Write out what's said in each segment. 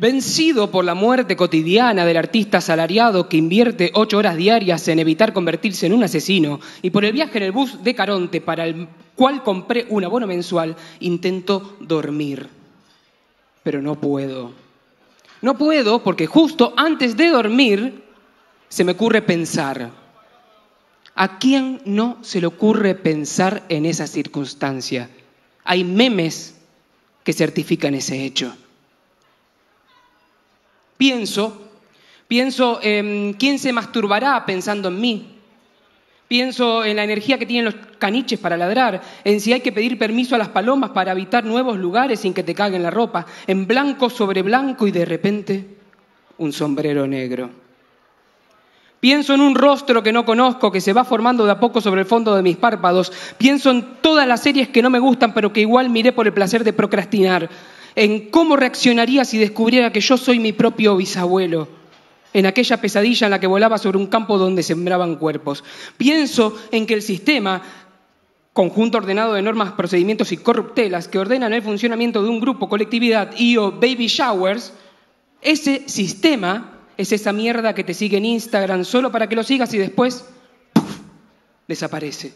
Vencido por la muerte cotidiana del artista asalariado que invierte ocho horas diarias en evitar convertirse en un asesino y por el viaje en el bus de Caronte para el cual compré un abono mensual, intento dormir. Pero no puedo. No puedo porque justo antes de dormir se me ocurre pensar. ¿A quién no se le ocurre pensar en esa circunstancia? Hay memes que certifican ese hecho. Pienso, pienso en em, quién se masturbará pensando en mí. Pienso en la energía que tienen los caniches para ladrar, en si hay que pedir permiso a las palomas para habitar nuevos lugares sin que te caguen la ropa, en blanco sobre blanco y de repente un sombrero negro. Pienso en un rostro que no conozco, que se va formando de a poco sobre el fondo de mis párpados. Pienso en todas las series que no me gustan, pero que igual miré por el placer de procrastinar en cómo reaccionaría si descubriera que yo soy mi propio bisabuelo, en aquella pesadilla en la que volaba sobre un campo donde sembraban cuerpos. Pienso en que el sistema conjunto ordenado de normas, procedimientos y corruptelas que ordenan el funcionamiento de un grupo, colectividad y o baby showers, ese sistema es esa mierda que te sigue en Instagram solo para que lo sigas y después desaparece.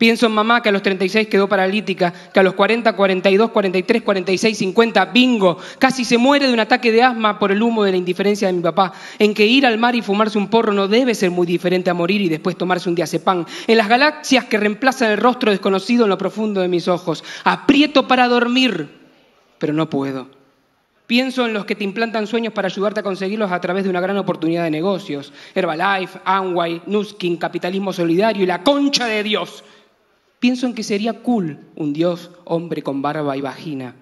Pienso en mamá que a los 36 quedó paralítica, que a los 40, 42, 43, 46, 50, bingo, casi se muere de un ataque de asma por el humo de la indiferencia de mi papá, en que ir al mar y fumarse un porro no debe ser muy diferente a morir y después tomarse un diazepam, en las galaxias que reemplazan el rostro desconocido en lo profundo de mis ojos, aprieto para dormir, pero no puedo. Pienso en los que te implantan sueños para ayudarte a conseguirlos a través de una gran oportunidad de negocios. Herbalife, Amway, Nuskin, capitalismo solidario y la concha de Dios pienso en que sería cool un dios hombre con barba y vagina.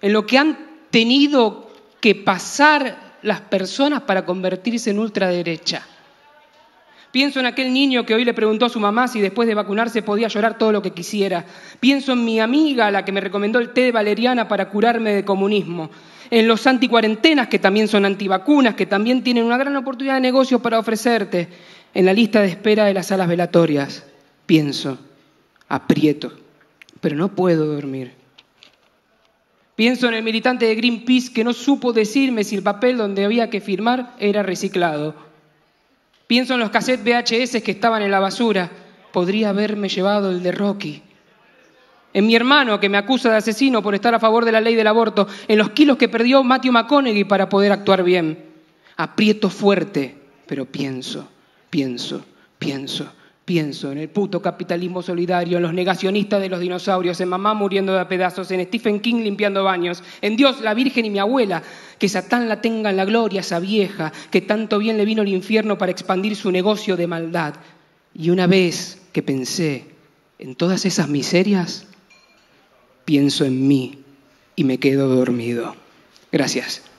En lo que han tenido que pasar las personas para convertirse en ultraderecha. Pienso en aquel niño que hoy le preguntó a su mamá si después de vacunarse podía llorar todo lo que quisiera. Pienso en mi amiga, la que me recomendó el té de valeriana para curarme de comunismo. En los anticuarentenas, que también son antivacunas, que también tienen una gran oportunidad de negocio para ofrecerte. En la lista de espera de las salas velatorias pienso, aprieto, pero no puedo dormir. Pienso en el militante de Greenpeace que no supo decirme si el papel donde había que firmar era reciclado. Pienso en los cassettes VHS que estaban en la basura. Podría haberme llevado el de Rocky. En mi hermano que me acusa de asesino por estar a favor de la ley del aborto. En los kilos que perdió Matthew McConaughey para poder actuar bien. Aprieto fuerte, pero pienso, pienso, pienso. Pienso en el puto capitalismo solidario, en los negacionistas de los dinosaurios, en mamá muriendo de a pedazos, en Stephen King limpiando baños, en Dios, la Virgen y mi abuela. Que Satán la tenga en la gloria, esa vieja, que tanto bien le vino el infierno para expandir su negocio de maldad. Y una vez que pensé en todas esas miserias, pienso en mí y me quedo dormido. Gracias.